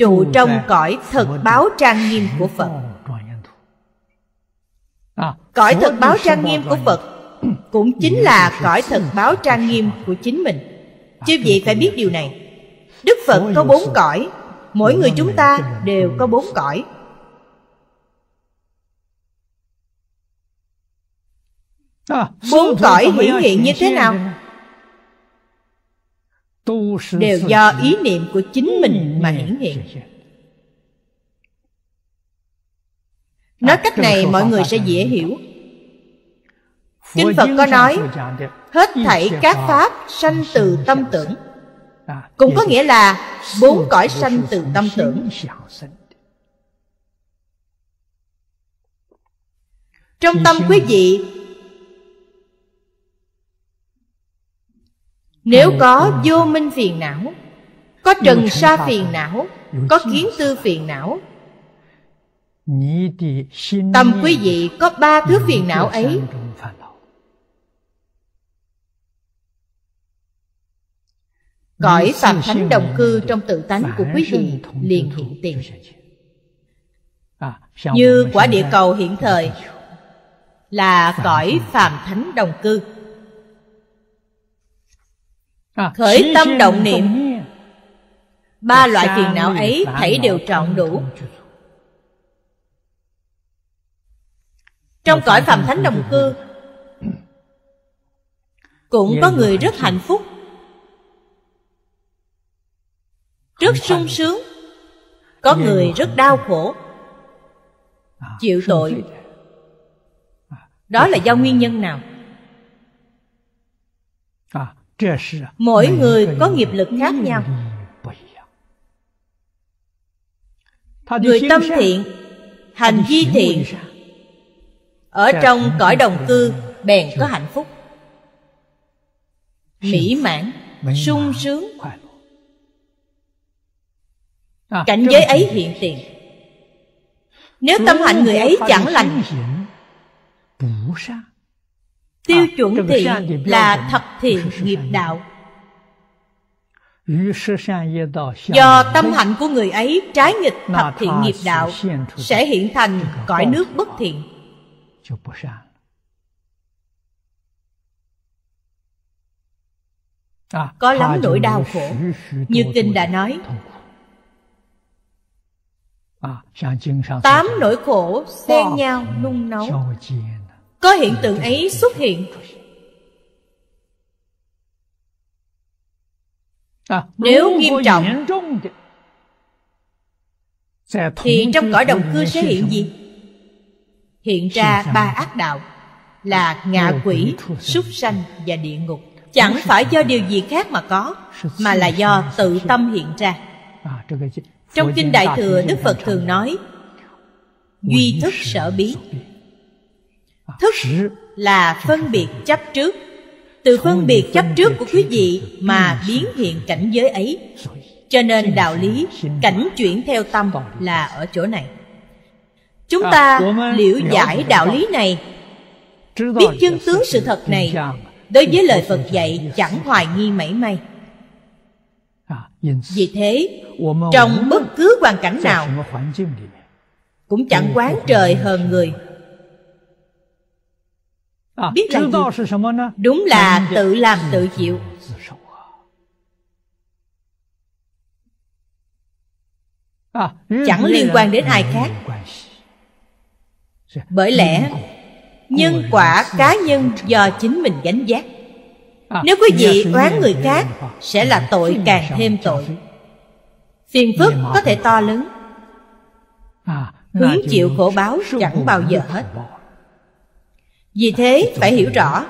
trụ trong cõi thật à, báo trang nghiêm của phật cõi thật báo trang nghiêm của phật cũng chính là cõi thật báo trang nghiêm của chính mình à, chư vị phải biết điều này đức phật có bốn cõi mỗi người chúng ta đều có bốn cõi à, bốn cõi hiển hiện như thế nào đều do ý niệm của chính mình mà ừ, hiển hiện nói à, cách này mọi người sẽ dễ hiểu kinh phật có nói hết thảy các pháp sanh từ tâm tưởng à, cũng có nghĩa là bốn cõi sanh từ tâm tưởng trong tâm quý vị Nếu có vô minh phiền não Có trần sa phiền não Có kiến tư phiền não Tâm quý vị có ba thứ phiền não ấy Cõi phạm thánh đồng cư trong tự tánh của quý vị liền hiện tiền à, Như quả địa cầu hiện thời Là cõi phạm thánh đồng cư À, khởi tâm động niệm ba loại phiền não ấy thảy đều trọn đủ trong cõi phàm thánh đồng cư cũng có người rất hạnh phúc rất sung sướng có người rất đau khổ à, chịu tội à, đó là do nguyên nhân nào mỗi người có nghiệp lực khác nhau người tâm thiện hành vi thiện ở trong cõi đồng cư bèn có hạnh phúc mỹ mãn sung sướng cảnh giới ấy hiện tiền nếu tâm hạnh người ấy chẳng lành tiêu à, chuẩn thiện là thập thiện nghiệp đạo do tâm hạnh của người ấy trái nghịch thập thiện nghiệp đạo sẽ hiện thành cõi nước bất thiện à, có lắm nỗi đau khổ như kinh đã nói à, tám nỗi khổ xen nhau nung nấu có hiện tượng ấy xuất hiện à, nếu nghiêm trọng thì trong cõi đồng cư sẽ hiện gì hiện ra ba ác đạo là ngạ quỷ súc sanh và địa ngục chẳng phải do điều gì khác mà có mà là do tự tâm hiện ra à, trong kinh đại thừa đức phật thường nói duy thức sở biến thức là phân biệt chấp trước từ phân biệt chấp trước của quý vị mà biến hiện cảnh giới ấy cho nên đạo lý cảnh chuyển theo tâm là ở chỗ này chúng à, ta liễu giải đạo lý này biết chân tướng sự thật này đối với lời phật dạy chẳng hoài nghi mảy may à, vì thế trong bất cứ hoàn cảnh nào cũng chẳng quán trời hờn người Ờ, biết là gì đúng là tự làm tự chịu ờ, chẳng liên quan đến ai khác bởi lẽ nhân quả cá nhân do chính mình gánh vác ờ, nếu quý vị oán người khác sẽ là tội càng thêm tội phiền phức có thể to lớn à, hứng chịu khổ báo chẳng bao giờ hết vì thế phải hiểu rõ